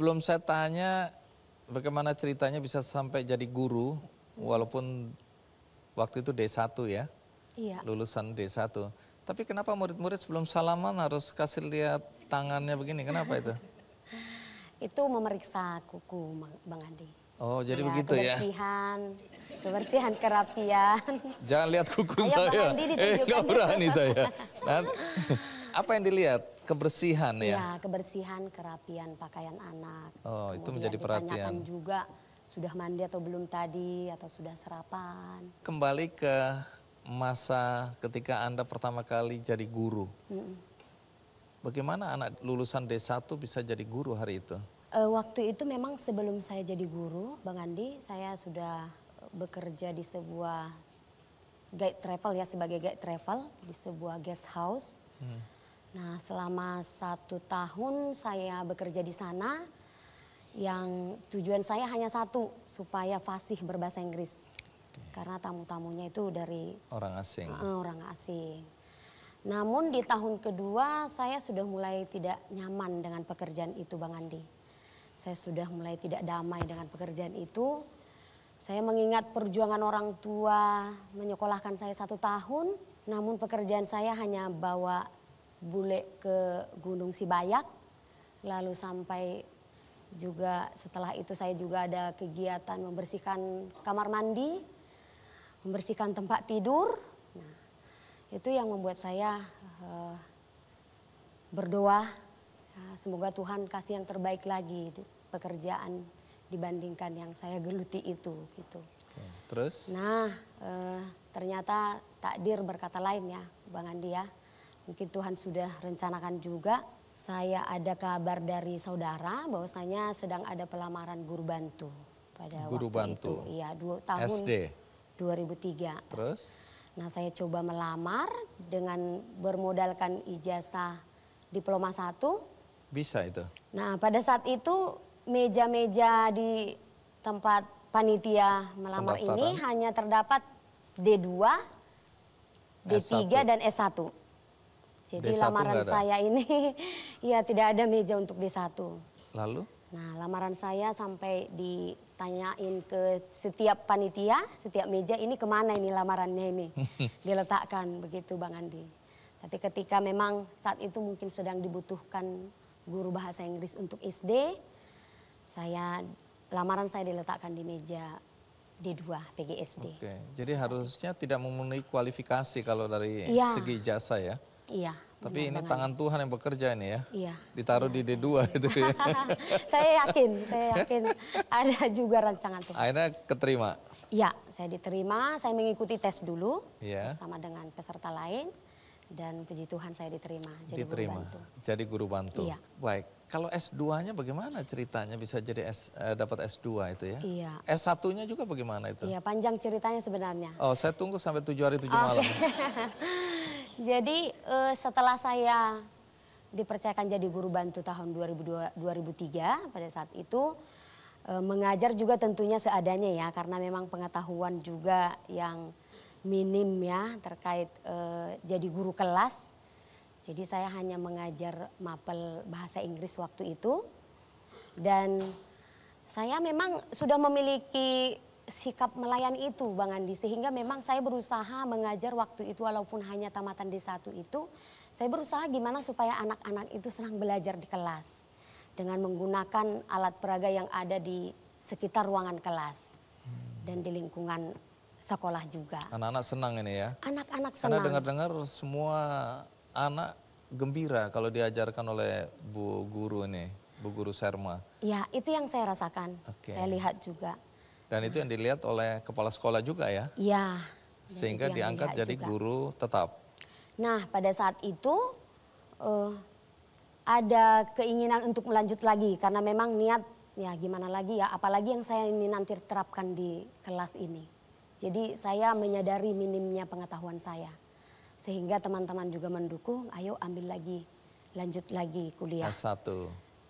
Sebelum saya tanya bagaimana ceritanya bisa sampai jadi guru walaupun waktu itu D1 ya. Iya. Lulusan D1. Tapi kenapa murid-murid sebelum salaman harus kasih lihat tangannya begini? Kenapa itu? itu memeriksa kuku Bang Andi. Oh, jadi ya, begitu kebersihan, ya. Kebersihan, kerapian. Jangan lihat kuku Ayo, saya. Bang Andi eh, gak berani saya. Nah, apa yang dilihat? kebersihan ya? Ya, kebersihan, kerapian pakaian anak. Oh, Kemudian itu menjadi perhatian. juga sudah mandi atau belum tadi, atau sudah sarapan. Kembali ke masa ketika Anda pertama kali jadi guru. Mm -mm. Bagaimana anak lulusan D1 bisa jadi guru hari itu? E, waktu itu memang sebelum saya jadi guru, Bang Andi, saya sudah bekerja di sebuah guide travel ya, sebagai guide travel di sebuah guest house. Hmm Nah selama satu tahun saya bekerja di sana, yang tujuan saya hanya satu, supaya fasih berbahasa Inggris. Karena tamu-tamunya itu dari orang asing. Uh, orang asing. Namun di tahun kedua saya sudah mulai tidak nyaman dengan pekerjaan itu Bang Andi. Saya sudah mulai tidak damai dengan pekerjaan itu. Saya mengingat perjuangan orang tua menyekolahkan saya satu tahun. Namun pekerjaan saya hanya bawa bule ke Gunung Sibayak, lalu sampai juga setelah itu saya juga ada kegiatan membersihkan kamar mandi, membersihkan tempat tidur. Nah, itu yang membuat saya uh, berdoa uh, semoga Tuhan kasih yang terbaik lagi di pekerjaan dibandingkan yang saya geluti itu gitu. terus? Nah, uh, ternyata takdir berkata lain ya, Bang Andi ya mungkin Tuhan sudah rencanakan juga. Saya ada kabar dari saudara bahwasanya sedang ada pelamaran guru bantu pada guru waktu bantu. itu. Iya, dua tahun SD 2003. Terus? Nah, saya coba melamar dengan bermodalkan ijazah diploma 1. Bisa itu. Nah, pada saat itu meja-meja di tempat panitia melamar ini hanya terdapat D2, D3 S1. dan S1. Jadi D1 lamaran saya ini ya tidak ada meja untuk D1. Lalu? Nah, lamaran saya sampai ditanyain ke setiap panitia, setiap meja ini kemana ini lamarannya ini. Diletakkan begitu Bang Andi. Tapi ketika memang saat itu mungkin sedang dibutuhkan guru bahasa Inggris untuk SD, saya lamaran saya diletakkan di meja D2 PGSD. Oke, jadi harusnya tidak memenuhi kualifikasi kalau dari ya. segi jasa ya? Iya. Tapi ini tangan tangan Tuhan yang bekerja ini ya. Iya. Ditaruh iya, di D2 saya, itu ya. saya yakin, saya yakin ada juga rancangan Tuhan. Akhirnya keterima. Iya, saya diterima, saya mengikuti tes dulu iya. sama dengan peserta lain dan puji Tuhan saya diterima jadi diterima, guru bantu. Jadi guru bantu. Iya. Baik. Kalau S2-nya bagaimana ceritanya bisa jadi S eh, dapat S2 itu ya? Iya. S1-nya juga bagaimana itu? Iya, panjang ceritanya sebenarnya. Oh, saya tunggu sampai 7 hari 7 okay. malam. Jadi uh, setelah saya dipercayakan jadi guru bantu tahun 2002, 2003 pada saat itu uh, mengajar juga tentunya seadanya ya karena memang pengetahuan juga yang minim ya terkait uh, jadi guru kelas. Jadi saya hanya mengajar mapel bahasa Inggris waktu itu dan saya memang sudah memiliki sikap melayani itu Bang Andi sehingga memang saya berusaha mengajar waktu itu walaupun hanya tamatan d satu itu saya berusaha gimana supaya anak-anak itu senang belajar di kelas dengan menggunakan alat peraga yang ada di sekitar ruangan kelas dan di lingkungan sekolah juga. Anak-anak senang ini ya. Anak-anak senang. Karena dengar-dengar semua anak gembira kalau diajarkan oleh Bu Guru ini, Bu Guru Serma. Ya, itu yang saya rasakan. Okay. Saya lihat juga. Dan itu yang dilihat oleh kepala sekolah juga ya? Iya. Sehingga diangkat jadi juga. guru tetap. Nah, pada saat itu uh, ada keinginan untuk melanjut lagi karena memang niat ya gimana lagi ya, apalagi yang saya ini nanti terapkan di kelas ini. Jadi saya menyadari minimnya pengetahuan saya. Sehingga teman-teman juga mendukung, ayo ambil lagi, lanjut lagi kuliah. S1.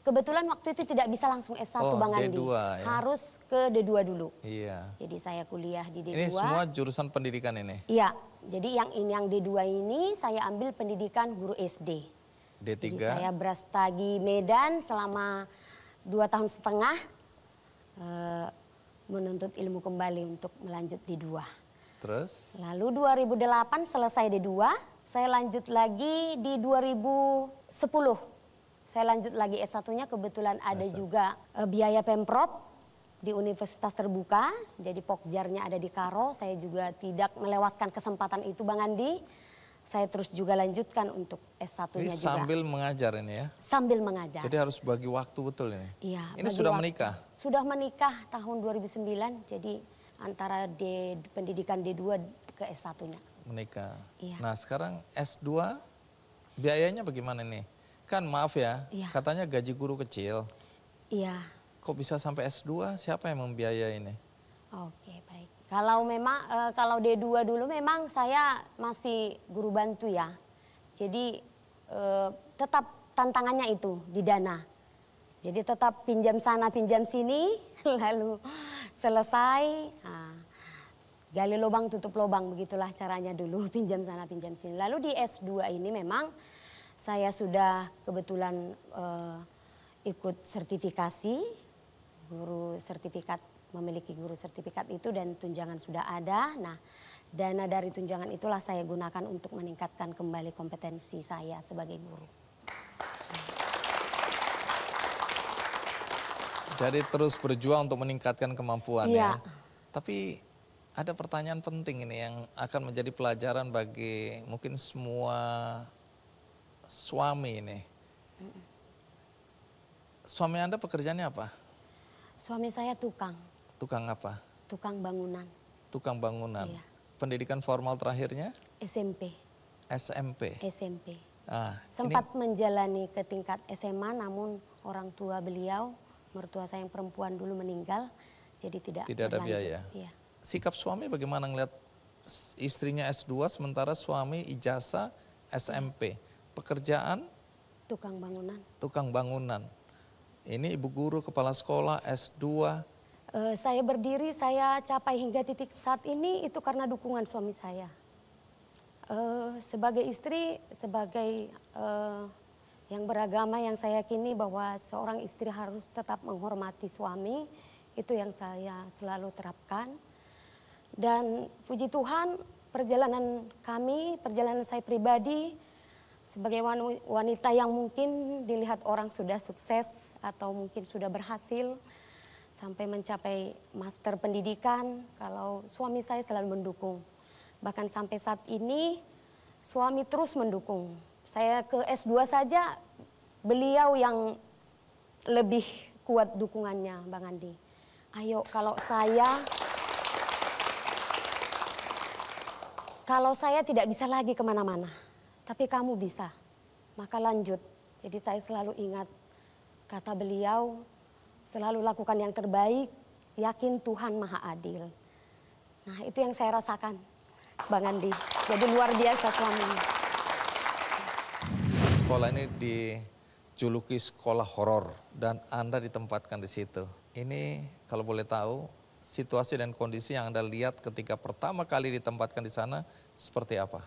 Kebetulan waktu itu tidak bisa langsung S1 oh, Bang Andi. D2, ya? Harus ke D2 dulu. Iya. Jadi saya kuliah di D2. Ini semua jurusan pendidikan ini? Iya. Jadi yang ini yang D2 ini saya ambil pendidikan guru SD. D3? Jadi saya berastagi Medan selama 2 tahun setengah e, menuntut ilmu kembali untuk melanjut D2. Terus? Lalu 2008 selesai D2, saya lanjut lagi di 2010 saya lanjut lagi S1-nya kebetulan ada s juga e, biaya Pemprov di universitas terbuka. Jadi pokjarnya ada di Karo. Saya juga tidak melewatkan kesempatan itu Bang Andi. Saya terus juga lanjutkan untuk S1-nya juga. sambil mengajar ini ya? Sambil mengajar. Jadi harus bagi waktu betul ini? Iya. Ini sudah waktu. menikah? Sudah menikah tahun 2009. Jadi antara D, pendidikan D2 ke S1-nya. Menikah. Iya. Nah sekarang S2 biayanya bagaimana nih? Kan maaf ya, ya. katanya gaji guru kecil. Iya. Kok bisa sampai S2? Siapa yang membiayai ini? Oke, baik. Kalau memang e, kalau D2 dulu memang saya masih guru bantu ya. Jadi e, tetap tantangannya itu di dana. Jadi tetap pinjam sana pinjam sini lalu selesai nah, gali lubang tutup lubang begitulah caranya dulu pinjam sana pinjam sini. Lalu di S2 ini memang saya sudah kebetulan uh, ikut sertifikasi guru sertifikat memiliki guru sertifikat itu dan tunjangan sudah ada. Nah, dana dari tunjangan itulah saya gunakan untuk meningkatkan kembali kompetensi saya sebagai guru. Jadi terus berjuang untuk meningkatkan kemampuan ya. ya. Tapi ada pertanyaan penting ini yang akan menjadi pelajaran bagi mungkin semua suami ini. Suami Anda pekerjaannya apa? Suami saya tukang. Tukang apa? Tukang bangunan. Tukang bangunan. Iya. Pendidikan formal terakhirnya? SMP. SMP. SMP. Ah, Sempat ini... menjalani ke tingkat SMA namun orang tua beliau, mertua saya yang perempuan dulu meninggal, jadi tidak Tidak ada biaya. Iya. Sikap suami bagaimana ngelihat istrinya S2 sementara suami ijazah SMP pekerjaan? Tukang bangunan. Tukang bangunan. Ini ibu guru kepala sekolah S2. Uh, eh, saya berdiri, saya capai hingga titik saat ini itu karena dukungan suami saya. Uh, sebagai istri, sebagai uh, yang beragama yang saya yakini bahwa seorang istri harus tetap menghormati suami, itu yang saya selalu terapkan. Dan puji Tuhan perjalanan kami, perjalanan saya pribadi, sebagai wanita yang mungkin dilihat orang sudah sukses atau mungkin sudah berhasil sampai mencapai master pendidikan kalau suami saya selalu mendukung. Bahkan sampai saat ini suami terus mendukung. Saya ke S2 saja beliau yang lebih kuat dukungannya Bang Andi. Ayo kalau saya kalau saya tidak bisa lagi kemana-mana tapi kamu bisa. Maka lanjut. Jadi saya selalu ingat kata beliau, selalu lakukan yang terbaik, yakin Tuhan Maha Adil. Nah itu yang saya rasakan Bang Andi. Jadi luar biasa suaminya. Sekolah ini dijuluki sekolah horor dan Anda ditempatkan di situ. Ini kalau boleh tahu situasi dan kondisi yang Anda lihat ketika pertama kali ditempatkan di sana seperti apa?